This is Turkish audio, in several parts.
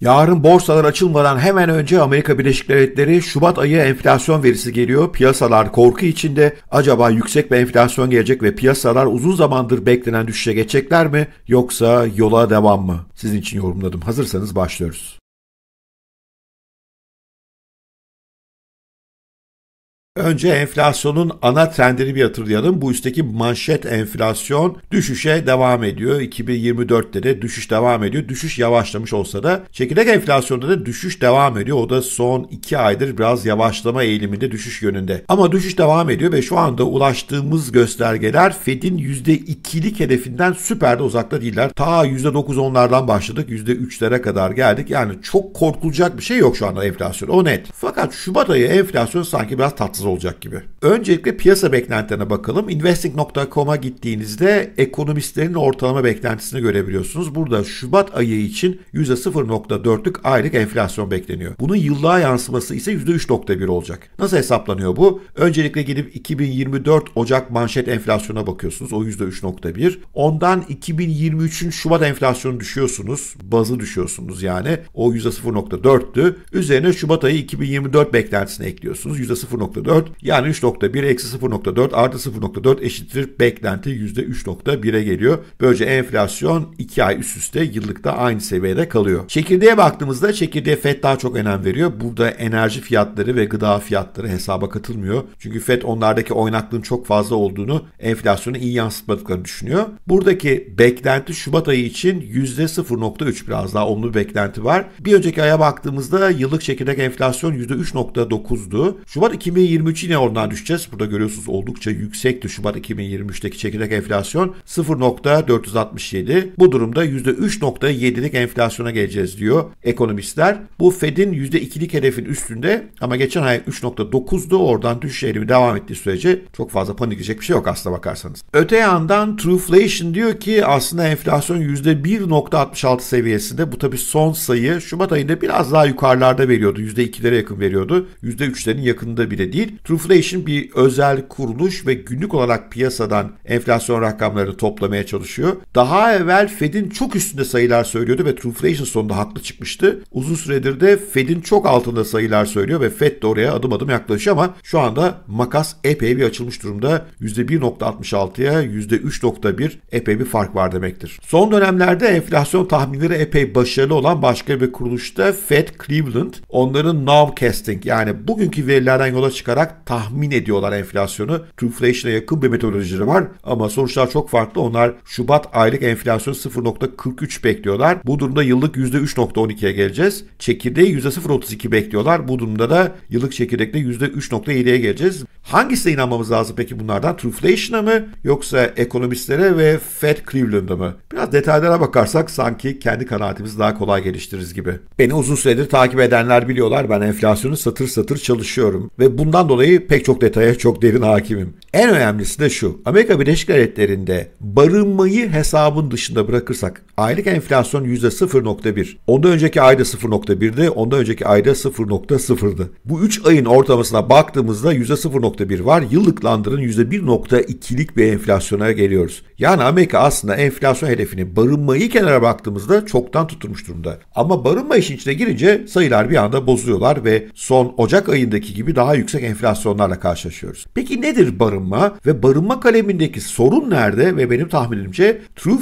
Yarın borsalar açılmadan hemen önce Amerika Birleşik Devletleri Şubat ayı enflasyon verisi geliyor. Piyasalar korku içinde acaba yüksek bir enflasyon gelecek ve piyasalar uzun zamandır beklenen düşüşe geçecekler mi yoksa yola devam mı? Sizin için yorumladım. Hazırsanız başlıyoruz. Önce enflasyonun ana trendini bir hatırlayalım. Bu üstteki manşet enflasyon düşüşe devam ediyor. 2024'te de düşüş devam ediyor. Düşüş yavaşlamış olsa da çekirdek enflasyonda da düşüş devam ediyor. O da son 2 aydır biraz yavaşlama eğiliminde düşüş yönünde. Ama düşüş devam ediyor ve şu anda ulaştığımız göstergeler Fed'in %2'lik hedefinden süper de uzakta değiller. Ta %9-10'lardan başladık. %3'lere kadar geldik. Yani çok korkulacak bir şey yok şu anda enflasyon. O net. Fakat Şubat ayı enflasyon sanki biraz tatsız olacak gibi. Öncelikle piyasa beklentilerine bakalım. Investing.com'a gittiğinizde ekonomistlerin ortalama beklentisini görebiliyorsunuz. Burada Şubat ayı için %0.4'lük aylık enflasyon bekleniyor. Bunun yıllığa yansıması ise %3.1 olacak. Nasıl hesaplanıyor bu? Öncelikle gidip 2024 Ocak manşet enflasyona bakıyorsunuz. O %3.1. Ondan 2023'ün Şubat enflasyonu düşüyorsunuz. Bazı düşüyorsunuz yani. O %0.4'tü. Üzerine Şubat ayı 2024 beklentisini ekliyorsunuz. %0.4 0.4 yani 3.1 eksi 0.4 artı 0.4 eşittir beklenti %3.1'e geliyor. Böylece enflasyon 2 ay üst üste yıllıkta aynı seviyede kalıyor. Çekirdeğe baktığımızda çekirdeğe FED daha çok önem veriyor. Burada enerji fiyatları ve gıda fiyatları hesaba katılmıyor. Çünkü FED onlardaki oynaklığın çok fazla olduğunu enflasyonu iyi yansıtmadıklarını düşünüyor. Buradaki beklenti Şubat ayı için %0.3 biraz daha olumlu bir beklenti var. Bir önceki aya baktığımızda yıllık çekirdek enflasyon %3.9'du. Şubat 2020 2023 yine oradan düşeceğiz. Burada görüyorsunuz oldukça yüksekti Şubat 2023'teki çekirdek enflasyon 0.467. Bu durumda %3.7'lik enflasyona geleceğiz diyor ekonomistler. Bu Fed'in %2'lik hedefin üstünde ama geçen ay 3.9'du. Oradan düşüş eğilimi devam ettiği sürece çok fazla panikleyecek bir şey yok aslına bakarsanız. Öte yandan Trueflation diyor ki aslında enflasyon %1.66 seviyesinde. Bu tabii son sayı. Şubat ayında biraz daha yukarılarda veriyordu. %2'lere yakın veriyordu. %3'lerin yakınında bile değil değil. Trueflation bir özel kuruluş ve günlük olarak piyasadan enflasyon rakamlarını toplamaya çalışıyor. Daha evvel Fed'in çok üstünde sayılar söylüyordu ve Trueflation sonunda haklı çıkmıştı. Uzun süredir de Fed'in çok altında sayılar söylüyor ve Fed de oraya adım adım yaklaşıyor ama şu anda makas epey bir açılmış durumda. %1.66'ya %3.1 epey bir fark var demektir. Son dönemlerde enflasyon tahminleri epey başarılı olan başka bir kuruluşta Fed Cleveland. Onların nowcasting yani bugünkü verilerden yola çıkarak olarak tahmin ediyorlar enflasyonu. TÜFLAŞ'la yakın bir metodolojileri var ama sonuçlar çok farklı. Onlar Şubat aylık enflasyon 0.43 bekliyorlar. Bu durumda yıllık %3.12'ye geleceğiz. Çekirdeği %0.32 bekliyorlar. Bu durumda da yıllık çekirdekte %3.7'ye geleceğiz. Hangisine inanmamız lazım peki bunlardan? TÜFLAŞ'ına mı yoksa ekonomistlere ve Fed Cleveland'a mı? Biraz detaylara bakarsak sanki kendi kanaatimizi daha kolay geliştiririz gibi. Beni uzun süredir takip edenler biliyorlar ben enflasyonu satır satır çalışıyorum ve bundan Bundan dolayı pek çok detaya çok derin hakimim. En önemlisi de şu. Amerika Birleşik Devletleri'nde barınmayı hesabın dışında bırakırsak aylık enflasyon %0.1. Ondan önceki ayda 0.1'di, ondan önceki ayda 0.0'dı. Bu 3 ayın ortalamasına baktığımızda %0.1 var. Yıllıklandırın %1.2'lik bir enflasyona geliyoruz. Yani Amerika aslında enflasyon hedefini barınmayı kenara baktığımızda çoktan tutturmuş durumda. Ama barınma işin içine girince sayılar bir anda bozuyorlar ve son Ocak ayındaki gibi daha yüksek enflasyon enflasyonlarla karşılaşıyoruz. Peki nedir barınma ve barınma kalemindeki sorun nerede ve benim tahminimce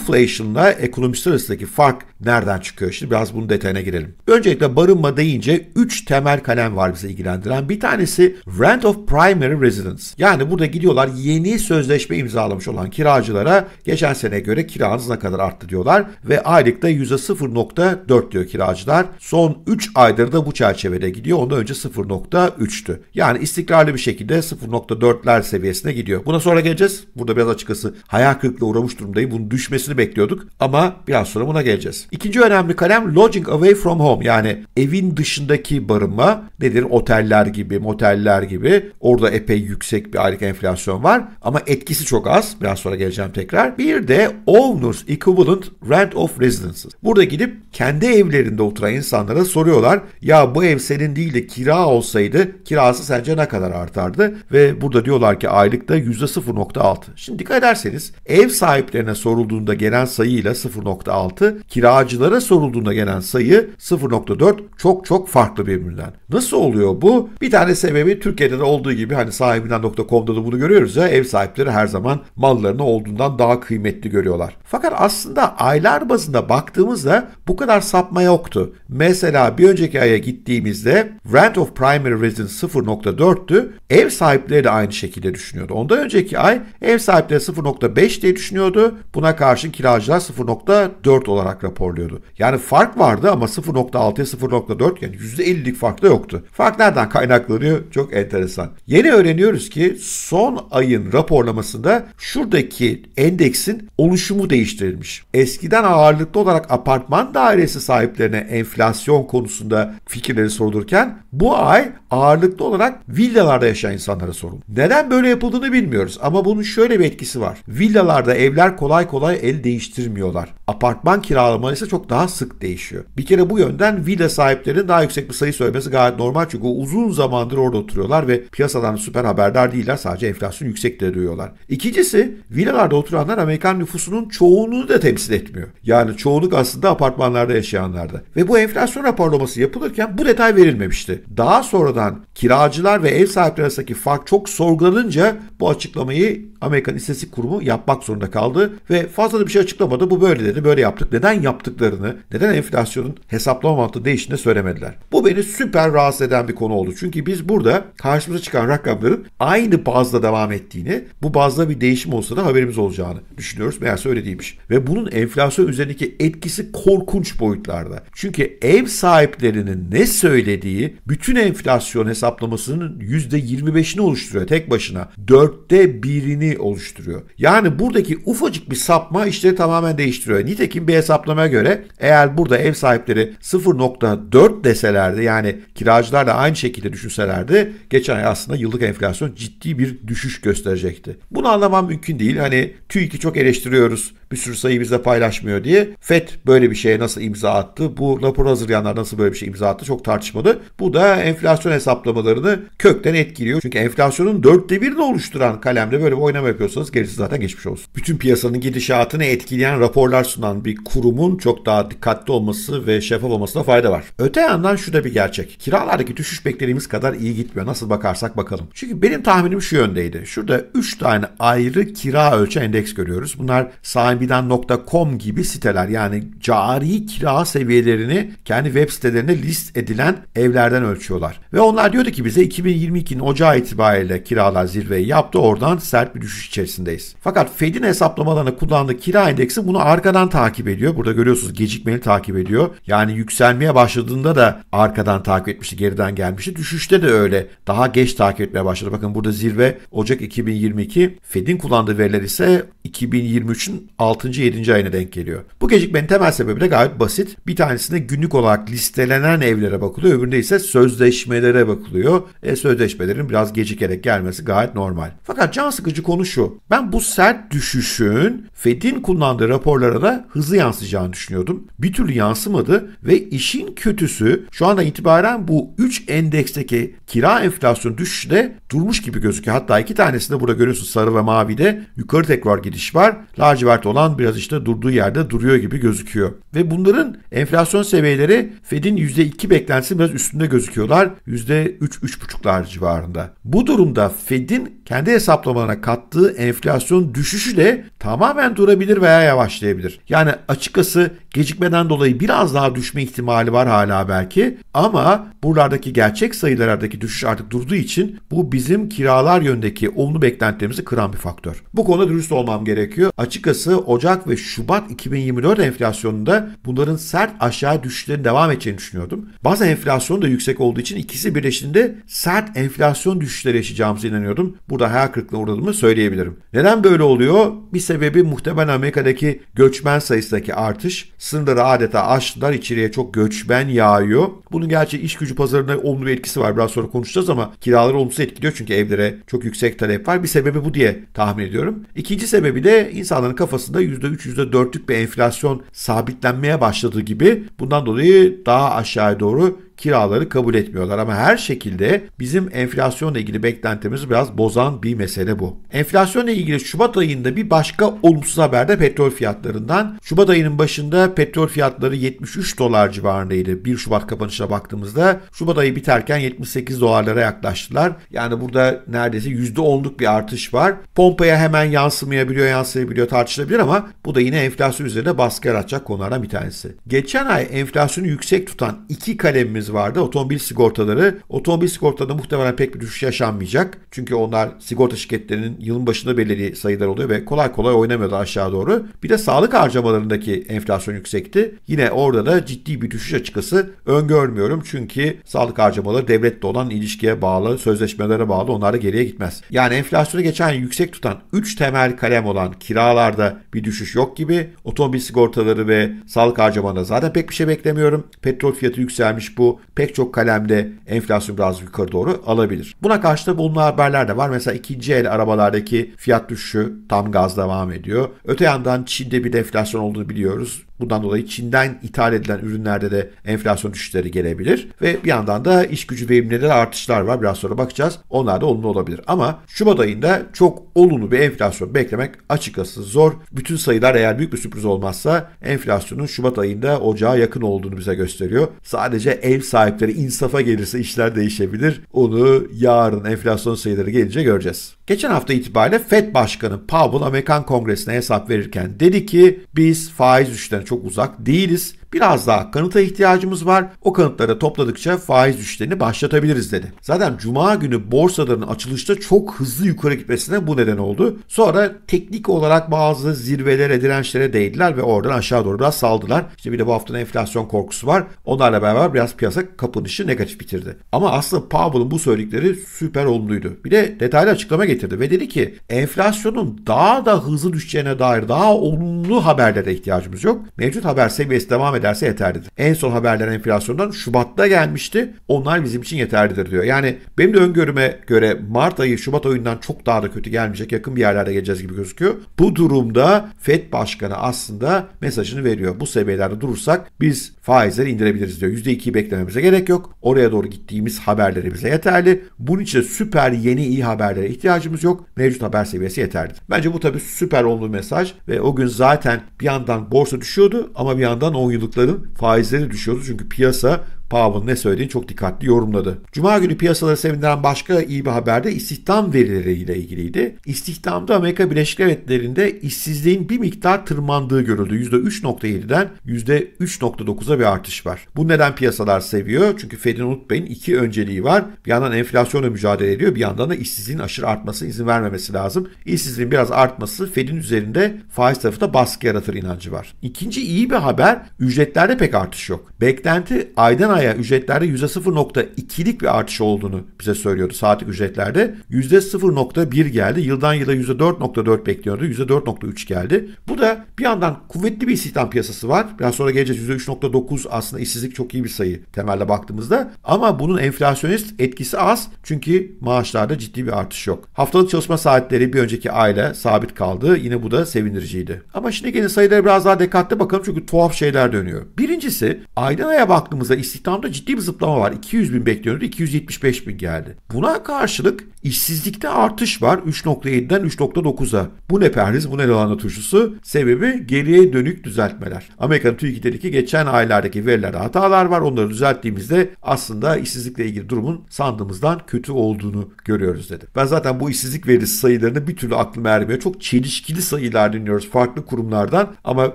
ile ekonomistler arasındaki fark nereden çıkıyor? Şimdi biraz bunun detayına girelim. Öncelikle barınma deyince 3 temel kalem var bize ilgilendiren. Bir tanesi rent of primary residence. Yani burada gidiyorlar yeni sözleşme imzalamış olan kiracılara geçen sene göre kiranız ne kadar arttı diyorlar ve aylıkta %0.4 diyor kiracılar. Son 3 aydır da bu çerçevede gidiyor. Ondan önce 0.3'tü. Yani istik istikrarlı bir şekilde 0.4'ler seviyesine gidiyor. Buna sonra geleceğiz. Burada biraz açıkçası hayal kırıklığı uğramış durumdayım. Bunun düşmesini bekliyorduk ama biraz sonra buna geleceğiz. İkinci önemli kalem lodging away from home yani evin dışındaki barınma nedir? Oteller gibi, moteller gibi. Orada epey yüksek bir aylık enflasyon var ama etkisi çok az. Biraz sonra geleceğim tekrar. Bir de owners equivalent rent of residences. Burada gidip kendi evlerinde oturan insanlara soruyorlar. Ya bu ev senin değil de kira olsaydı kirası sence ne kadar? kadar artardı ve burada diyorlar ki aylıkta %0.6. Şimdi dikkat ederseniz ev sahiplerine sorulduğunda gelen sayıyla 0.6, kiracılara sorulduğunda gelen sayı 0.4 çok çok farklı birbirinden. Nasıl oluyor bu? Bir tane sebebi Türkiye'de de olduğu gibi hani sahibinden.com'da da bunu görüyoruz ya ev sahipleri her zaman mallarını olduğundan daha kıymetli görüyorlar. Fakat aslında aylar bazında baktığımızda bu kadar sapma yoktu. Mesela bir önceki aya gittiğimizde Rent of Primary Residence 0.4 %4'tü. Ev sahipleri de aynı şekilde düşünüyordu. Ondan önceki ay ev sahipleri 0.5 diye düşünüyordu. Buna karşın kiracılar 0.4 olarak raporluyordu. Yani fark vardı ama 0.6'ya 0.4 yani %50'lik fark da yoktu. Fark nereden kaynaklanıyor? Çok enteresan. Yeni öğreniyoruz ki son ayın raporlamasında şuradaki endeksin oluşumu değiştirilmiş. Eskiden ağırlıklı olarak apartman dairesi sahiplerine enflasyon konusunda fikirleri sorulurken bu ay ağırlıklı olarak villalarda yaşayan insanlara sorun. Neden böyle yapıldığını bilmiyoruz ama bunun şöyle bir etkisi var. Villalarda evler kolay kolay el değiştirmiyorlar. Apartman kiralama çok daha sık değişiyor. Bir kere bu yönden villa sahiplerinin daha yüksek bir sayı söylemesi gayet normal çünkü uzun zamandır orada oturuyorlar ve piyasadan süper haberdar değiller sadece enflasyon yüksek de duyuyorlar. İkincisi villalarda oturanlar Amerikan nüfusunun çoğunluğunu da temsil etmiyor. Yani çoğunluk aslında apartmanlarda yaşayanlarda. Ve bu enflasyon raporlaması yapılırken bu detay verilmemişti. Daha sonradan kiracılar ve ev sahipleri arasındaki fark çok sorgulanınca bu açıklamayı Amerikan İstatistik Kurumu yapmak zorunda kaldı ve fazla da bir şey açıklamadı bu böyle Türkiye'de böyle yaptık. Neden yaptıklarını, neden enflasyonun hesaplama mantığı değiştiğini söylemediler. Bu beni süper rahatsız eden bir konu oldu. Çünkü biz burada karşımıza çıkan rakamların aynı bazda devam ettiğini, bu bazda bir değişim olsa da haberimiz olacağını düşünüyoruz. Meğerse öyle değilmiş. Ve bunun enflasyon üzerindeki etkisi korkunç boyutlarda. Çünkü ev sahiplerinin ne söylediği bütün enflasyon hesaplamasının %25'ini oluşturuyor tek başına. Dörtte birini oluşturuyor. Yani buradaki ufacık bir sapma işleri tamamen değiştiriyor. Nitekim bir hesaplamaya göre eğer burada ev sahipleri 0.4 deselerdi yani kiracılar da aynı şekilde düşünselerdi geçen ay aslında yıllık enflasyon ciddi bir düşüş gösterecekti. Bunu anlamam mümkün değil. Hani TÜİK'i çok eleştiriyoruz bir sürü sayı bize paylaşmıyor diye. FED böyle bir şeye nasıl imza attı? Bu rapor hazırlayanlar nasıl böyle bir şey imza attı? Çok tartışmalı. Bu da enflasyon hesaplamalarını kökten etkiliyor. Çünkü enflasyonun dörtte birini oluşturan kalemde böyle bir oynama yapıyorsanız gerisi zaten geçmiş olsun. Bütün piyasanın gidişatını etkileyen raporlar sunan bir kurumun çok daha dikkatli olması ve şeffaf olmasına fayda var. Öte yandan şu da bir gerçek. Kiralardaki düşüş beklediğimiz kadar iyi gitmiyor. Nasıl bakarsak bakalım. Çünkü benim tahminim şu yöndeydi. Şurada 3 tane ayrı kira ölçen endeks görüyoruz. Bunlar sahibinden.com gibi siteler yani cari kira seviyelerini kendi web sitelerine list edilen evlerden ölçüyorlar. Ve onlar diyordu ki bize 2022'nin Ocağı itibariyle kiralar zirveyi yaptı. Oradan sert bir düşüş içerisindeyiz. Fakat Fed'in hesaplamalarına kullandığı kira endeksi bunu arkadan arkadan takip ediyor. Burada görüyorsunuz gecikmeni takip ediyor. Yani yükselmeye başladığında da arkadan takip etmişti, geriden gelmişti. Düşüşte de öyle. Daha geç takip etmeye başladı. Bakın burada zirve Ocak 2022. Fed'in kullandığı veriler ise 2023'ün 6. 7. ayına denk geliyor. Bu gecikmenin temel sebebi de gayet basit. Bir tanesinde günlük olarak listelenen evlere bakılıyor. Öbüründe ise sözleşmelere bakılıyor. E, sözleşmelerin biraz gecikerek gelmesi gayet normal. Fakat can sıkıcı konu şu. Ben bu sert düşüşün Fed'in kullandığı raporlara da hızlı yansıyacağını düşünüyordum. Bir türlü yansımadı ve işin kötüsü şu anda itibaren bu 3 endeksteki kira enflasyon düşüşü de durmuş gibi gözüküyor. Hatta iki tanesinde burada görüyorsunuz sarı ve mavide yukarı tekrar gidiş var. Lacivert olan biraz işte durduğu yerde duruyor gibi gözüküyor. Ve bunların enflasyon seviyeleri Fed'in %2 beklentisi biraz üstünde gözüküyorlar. %3-3,5'lar civarında. Bu durumda Fed'in kendi hesaplamalarına kattığı enflasyon düşüşü de tamamen durabilir veya yavaşlayabilir. Yani açıkçası gecikmeden dolayı biraz daha düşme ihtimali var hala belki ama buralardaki gerçek sayılardaki düşüş artık durduğu için bu bizim kiralar yöndeki olumlu beklentilerimizi kıran bir faktör. Bu konuda dürüst olmam gerekiyor. Açıkçası Ocak ve Şubat 2024 enflasyonunda bunların sert aşağı düşüşlerin devam edeceğini düşünüyordum. Bazı enflasyon da yüksek olduğu için ikisi birleştiğinde sert enflasyon düşüşleri yaşayacağımızı inanıyordum. Burada hayal kırıklığına uğradığımı söyleyebilirim. Neden böyle oluyor? Bir sebebi muhtemelen Amerika'daki göçmen göçmen sayısındaki artış sınırları adeta aştılar içeriye çok göçmen yağıyor. Bunun gerçi iş gücü pazarına olumlu bir etkisi var biraz sonra konuşacağız ama kiraları olumsuz etkiliyor çünkü evlere çok yüksek talep var. Bir sebebi bu diye tahmin ediyorum. İkinci sebebi de insanların kafasında %3 %4'lük bir enflasyon sabitlenmeye başladığı gibi bundan dolayı daha aşağıya doğru kiraları kabul etmiyorlar. Ama her şekilde bizim enflasyonla ilgili beklentimizi biraz bozan bir mesele bu. Enflasyonla ilgili Şubat ayında bir başka olumsuz haber de petrol fiyatlarından. Şubat ayının başında petrol fiyatları 73 dolar civarındaydı. 1 Şubat kapanışına baktığımızda Şubat ayı biterken 78 dolarlara yaklaştılar. Yani burada neredeyse %10'luk bir artış var. Pompaya hemen yansımayabiliyor, yansıyabiliyor tartışılabilir ama bu da yine enflasyon üzerinde baskı yaratacak konulardan bir tanesi. Geçen ay enflasyonu yüksek tutan iki kalemimiz haberimiz vardı. Otomobil sigortaları. Otomobil sigortada muhtemelen pek bir düşüş yaşanmayacak. Çünkü onlar sigorta şirketlerinin yılın başında belirli sayılar oluyor ve kolay kolay oynamıyorlar aşağı doğru. Bir de sağlık harcamalarındaki enflasyon yüksekti. Yine orada da ciddi bir düşüş açıkçası öngörmüyorum. Çünkü sağlık harcamaları devletle olan ilişkiye bağlı, sözleşmelere bağlı. Onlar da geriye gitmez. Yani enflasyonu geçen yüksek tutan 3 temel kalem olan kiralarda bir düşüş yok gibi. Otomobil sigortaları ve sağlık harcamalarında zaten pek bir şey beklemiyorum. Petrol fiyatı yükselmiş bu pek çok kalemde enflasyon biraz yukarı doğru alabilir. Buna karşı da bulunan haberler de var. Mesela ikinci el arabalardaki fiyat düşüşü tam gaz devam ediyor. Öte yandan Çin'de bir deflasyon olduğunu biliyoruz. Bundan dolayı Çin'den ithal edilen ürünlerde de enflasyon düşüşleri gelebilir ve bir yandan da iş gücü verimlilikte artışlar var. Biraz sonra bakacağız. Onlar da olumlu olabilir. Ama Şubat ayında çok olumlu bir enflasyon beklemek açıkçası zor. Bütün sayılar eğer büyük bir sürpriz olmazsa enflasyonun Şubat ayında ocağa yakın olduğunu bize gösteriyor. Sadece ev sahipleri insafa gelirse işler değişebilir. Onu yarın enflasyon sayıları gelince göreceğiz. Geçen hafta itibariyle Fed Başkanı Powell Amerikan Kongresi'ne hesap verirken dedi ki biz faiz düşüşlerine çok uzak değiliz. Biraz daha kanıta ihtiyacımız var. O kanıtları topladıkça faiz düşüşlerini başlatabiliriz dedi. Zaten cuma günü borsaların açılışta çok hızlı yukarı gitmesine bu neden oldu. Sonra teknik olarak bazı zirvelere, dirençlere değdiler ve oradan aşağı doğru biraz saldılar. İşte bir de bu haftanın enflasyon korkusu var. Onlarla beraber biraz piyasa kapanışı negatif bitirdi. Ama aslında Powell'ın bu söyledikleri süper olumluydu. Bir de detaylı açıklama getirdi ve dedi ki enflasyonun daha da hızlı düşeceğine dair daha olumlu haberlere ihtiyacımız yok. Mevcut haber seviyesi devam eder ederse yeterlidir. En son haberler enflasyondan Şubat'ta gelmişti. Onlar bizim için yeterlidir diyor. Yani benim de öngörüme göre Mart ayı Şubat ayından çok daha da kötü gelmeyecek. Yakın bir yerlerde geleceğiz gibi gözüküyor. Bu durumda FED Başkanı aslında mesajını veriyor. Bu seviyelerde durursak biz faizleri indirebiliriz diyor. %2'yi beklememize gerek yok. Oraya doğru gittiğimiz haberleri bize yeterli. Bunun için de süper yeni iyi haberlere ihtiyacımız yok. Mevcut haber seviyesi yeterli. Bence bu tabii süper olumlu mesaj ve o gün zaten bir yandan borsa düşüyordu ama bir yandan 10 yıllık yatırdıkları faizleri düşüyordu. Çünkü piyasa Powell'ın ne söylediğini çok dikkatli yorumladı. Cuma günü piyasaları sevindiren başka iyi bir haber de istihdam verileriyle ilgiliydi. İstihdamda Amerika Birleşik Devletleri'nde işsizliğin bir miktar tırmandığı görüldü. %3.7'den %3.9'a bir artış var. Bu neden piyasalar seviyor? Çünkü Fed'in unutmayın iki önceliği var. Bir yandan enflasyonla mücadele ediyor, bir yandan da işsizliğin aşırı artmasına izin vermemesi lazım. İşsizliğin biraz artması Fed'in üzerinde faiz tarafında baskı yaratır inancı var. İkinci iyi bir haber, ücretlerde pek artış yok. Beklenti aydan aya ücretlerde %0.2'lik bir artış olduğunu bize söylüyordu saatlik ücretlerde. %0.1 geldi. Yıldan yıla %4.4 bekliyordu. %4.3 geldi. Bu da bir yandan kuvvetli bir istihdam piyasası var. Biraz sonra geleceğiz. %3.9 aslında işsizlik çok iyi bir sayı temelde baktığımızda. Ama bunun enflasyonist etkisi az. Çünkü maaşlarda ciddi bir artış yok. Haftalık çalışma saatleri bir önceki ayla sabit kaldı. Yine bu da sevindiriciydi. Ama şimdi gelin sayılara biraz daha dikkatli bakalım çünkü tuhaf şeyler dönüyor. Birincisi aydan aya baktığımızda istihdam istihdamda ciddi bir zıplama var. 200 bin bekliyordu 275 bin geldi. Buna karşılık işsizlikte artış var 3.7'den 3.9'a. Bu ne perhiz bu ne lahana turşusu? Sebebi geriye dönük düzeltmeler. Amerika'nın TÜİK'teki geçen aylardaki verilerde hatalar var. Onları düzelttiğimizde aslında işsizlikle ilgili durumun sandığımızdan kötü olduğunu görüyoruz dedi. Ben zaten bu işsizlik verisi sayılarını bir türlü aklıma ermiyor. Çok çelişkili sayılar dinliyoruz farklı kurumlardan ama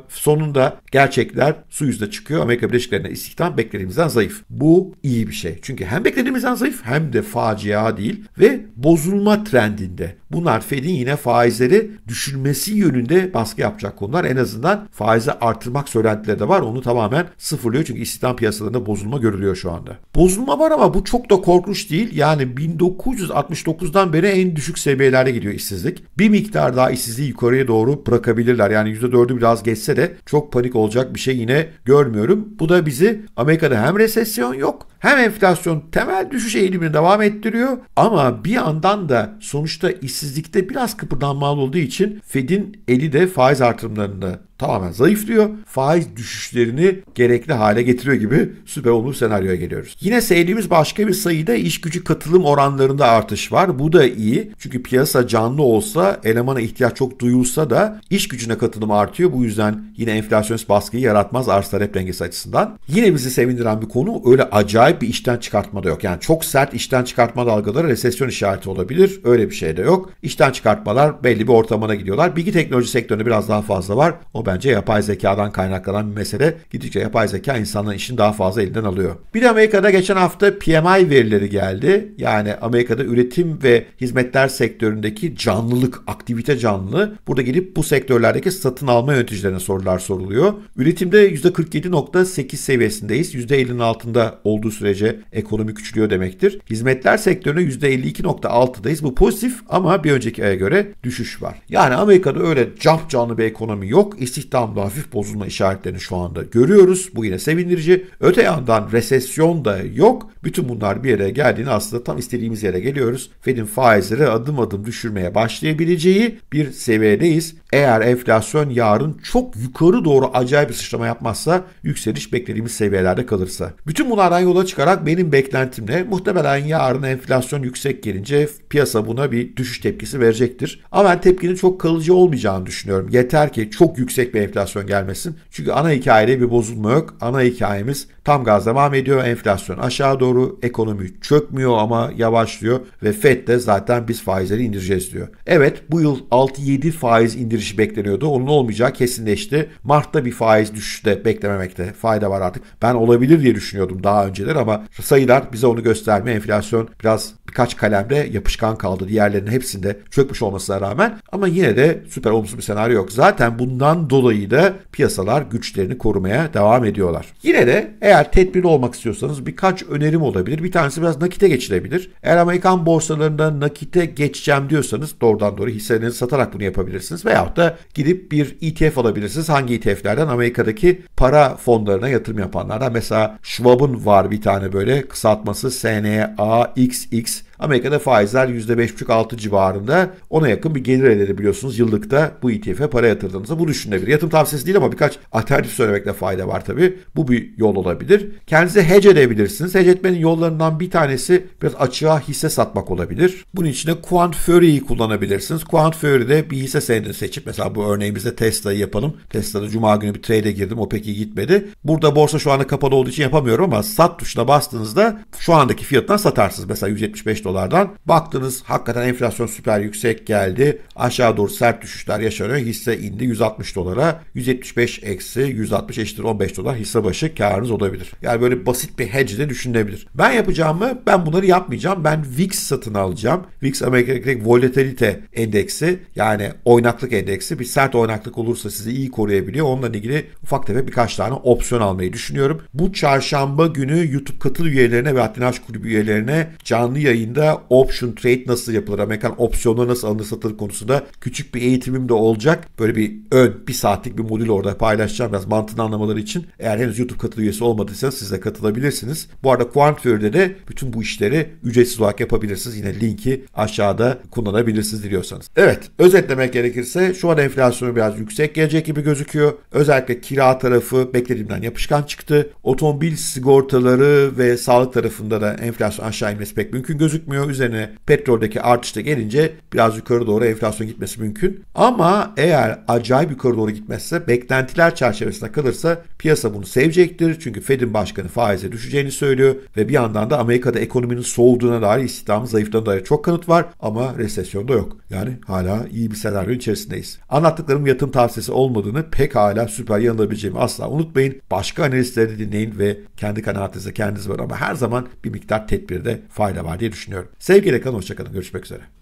sonunda gerçekler su yüzüne çıkıyor. Amerika Birleşik Devletleri'nde istihdam beklediğimizden zayıf zayıf. Bu iyi bir şey. Çünkü hem beklediğimizden zayıf hem de facia değil ve bozulma trendinde. Bunlar Fed'in yine faizleri düşürmesi yönünde baskı yapacak konular. En azından faize artırmak söylentileri de var. Onu tamamen sıfırlıyor çünkü istihdam piyasalarında bozulma görülüyor şu anda. Bozulma var ama bu çok da korkunç değil. Yani 1969'dan beri en düşük seviyelerde gidiyor işsizlik. Bir miktar daha işsizliği yukarıya doğru bırakabilirler. Yani %4'ü biraz geçse de çok panik olacak bir şey yine görmüyorum. Bu da bizi Amerika'da hem res resesyon yok hem enflasyon temel düşüş eğilimini devam ettiriyor ama bir yandan da sonuçta işsizlikte biraz kıpırdanmalı olduğu için Fed'in eli de faiz artırımlarını tamamen zayıflıyor. Faiz düşüşlerini gerekli hale getiriyor gibi süper olumlu senaryoya geliyoruz. Yine sevdiğimiz başka bir sayıda iş gücü katılım oranlarında artış var. Bu da iyi. Çünkü piyasa canlı olsa, elemana ihtiyaç çok duyulsa da iş gücüne katılım artıyor. Bu yüzden yine enflasyonist baskıyı yaratmaz arz talep dengesi açısından. Yine bizi sevindiren bir konu öyle acayip acayip bir işten çıkartma da yok. Yani çok sert işten çıkartma dalgaları resesyon işareti olabilir. Öyle bir şey de yok. İşten çıkartmalar belli bir ortamına gidiyorlar. Bilgi teknoloji sektöründe biraz daha fazla var. O bence yapay zekadan kaynaklanan bir mesele. Gidikçe yapay zeka insanların işini daha fazla elinden alıyor. Bir de Amerika'da geçen hafta PMI verileri geldi. Yani Amerika'da üretim ve hizmetler sektöründeki canlılık, aktivite canlılığı. Burada gidip bu sektörlerdeki satın alma yöneticilerine sorular soruluyor. Üretimde %47.8 seviyesindeyiz. %50'nin altında olduğu sürece ekonomi küçülüyor demektir. Hizmetler sektörüne %52.6'dayız. Bu pozitif ama bir önceki aya göre düşüş var. Yani Amerika'da öyle camp canlı bir ekonomi yok. İstihdamda hafif bozulma işaretlerini şu anda görüyoruz. Bu yine sevindirici. Öte yandan resesyon da yok. Bütün bunlar bir yere geldiğini aslında tam istediğimiz yere geliyoruz. Fed'in faizleri adım adım düşürmeye başlayabileceği bir seviyedeyiz. Eğer enflasyon yarın çok yukarı doğru acayip bir sıçrama yapmazsa yükseliş beklediğimiz seviyelerde kalırsa. Bütün bunlardan yola çıkarak benim beklentimle muhtemelen yarın enflasyon yüksek gelince piyasa buna bir düşüş tepkisi verecektir. Ama ben tepkinin çok kalıcı olmayacağını düşünüyorum. Yeter ki çok yüksek bir enflasyon gelmesin. Çünkü ana hikayede bir bozulma yok. Ana hikayemiz Tam gaz devam ediyor. Enflasyon aşağı doğru. Ekonomi çökmüyor ama yavaşlıyor. Ve FED de zaten biz faizleri indireceğiz diyor. Evet bu yıl 6-7 faiz indirişi bekleniyordu. Onun olmayacağı kesinleşti. Mart'ta bir faiz düşüşü de beklememekte fayda var artık. Ben olabilir diye düşünüyordum daha önceler ama sayılar bize onu göstermiyor. Enflasyon biraz birkaç kalemde yapışkan kaldı. Diğerlerinin hepsinde çökmüş olmasına rağmen ama yine de süper olumsuz bir senaryo yok. Zaten bundan dolayı da piyasalar güçlerini korumaya devam ediyorlar. Yine de eğer tedbirli olmak istiyorsanız birkaç önerim olabilir. Bir tanesi biraz nakite geçilebilir. Eğer Amerikan borsalarında nakite geçeceğim diyorsanız doğrudan doğru hisselerinizi satarak bunu yapabilirsiniz. Veyahut da gidip bir ETF alabilirsiniz. Hangi ETF'lerden? Amerika'daki para fonlarına yatırım yapanlardan. Mesela Schwab'ın var bir tane böyle kısaltması SNAXX Amerika'da faizler %5,5-6 civarında ona yakın bir gelir elde edebiliyorsunuz yıllıkta bu ETF'e para yatırdığınızda. Bu düşünülebilir. Yatırım tavsiyesi değil ama birkaç alternatif söylemekte fayda var tabii. Bu bir yol olabilir. Kendinize hedge edebilirsiniz. Hedge etmenin yollarından bir tanesi biraz açığa hisse satmak olabilir. Bunun için de Quant Fury'yi kullanabilirsiniz. Quant Fury'de bir hisse senedini seçip mesela bu örneğimizde Tesla'yı yapalım. Tesla'da cuma günü bir trade'e girdim. O peki gitmedi. Burada borsa şu anda kapalı olduğu için yapamıyorum ama sat tuşuna bastığınızda şu andaki fiyattan satarsınız. Mesela 175 dolar dolardan. Baktınız hakikaten enflasyon süper yüksek geldi. Aşağı doğru sert düşüşler yaşanıyor. Hisse indi 160 dolara. 175 eksi 160 eşittir 15 dolar hisse başı karınız olabilir. Yani böyle basit bir hedge de düşünebilir. Ben yapacağımı ben bunları yapmayacağım. Ben VIX satın alacağım. VIX Amerika'daki volatilite endeksi yani oynaklık endeksi bir sert oynaklık olursa sizi iyi koruyabiliyor. Onunla ilgili ufak tefek birkaç tane opsiyon almayı düşünüyorum. Bu çarşamba günü YouTube katıl üyelerine ve Atenaş Kulübü üyelerine canlı yayında konusunda option trade nasıl yapılır, Amerikan opsiyonları nasıl alınır satılır konusunda küçük bir eğitimim de olacak. Böyle bir ön, bir saatlik bir modül orada paylaşacağım biraz mantığını anlamaları için. Eğer henüz YouTube katıl üyesi olmadıysanız siz de katılabilirsiniz. Bu arada Quant de bütün bu işleri ücretsiz olarak yapabilirsiniz. Yine linki aşağıda kullanabilirsiniz diliyorsanız. Evet, özetlemek gerekirse şu an enflasyonu biraz yüksek gelecek gibi gözüküyor. Özellikle kira tarafı beklediğimden yapışkan çıktı. Otomobil sigortaları ve sağlık tarafında da enflasyon aşağı inmesi pek mümkün gözükmüyor gözükmüyor. Üzerine petroldeki artış da gelince biraz yukarı doğru enflasyon gitmesi mümkün. Ama eğer acayip yukarı doğru gitmezse, beklentiler çerçevesinde kalırsa piyasa bunu sevecektir. Çünkü Fed'in başkanı faize düşeceğini söylüyor ve bir yandan da Amerika'da ekonominin soğuduğuna dair istihdamın zayıflığına dair çok kanıt var ama resesyonda yok. Yani hala iyi bir senaryo içerisindeyiz. Anlattıklarım yatım tavsiyesi olmadığını pek hala süper yanılabileceğimi asla unutmayın. Başka analistleri dinleyin ve kendi kanaatinize kendiniz var ama her zaman bir miktar tedbirde fayda var diye düşünüyorum düşünüyorum. Sevgiyle kalın, hoşçakalın. Görüşmek üzere.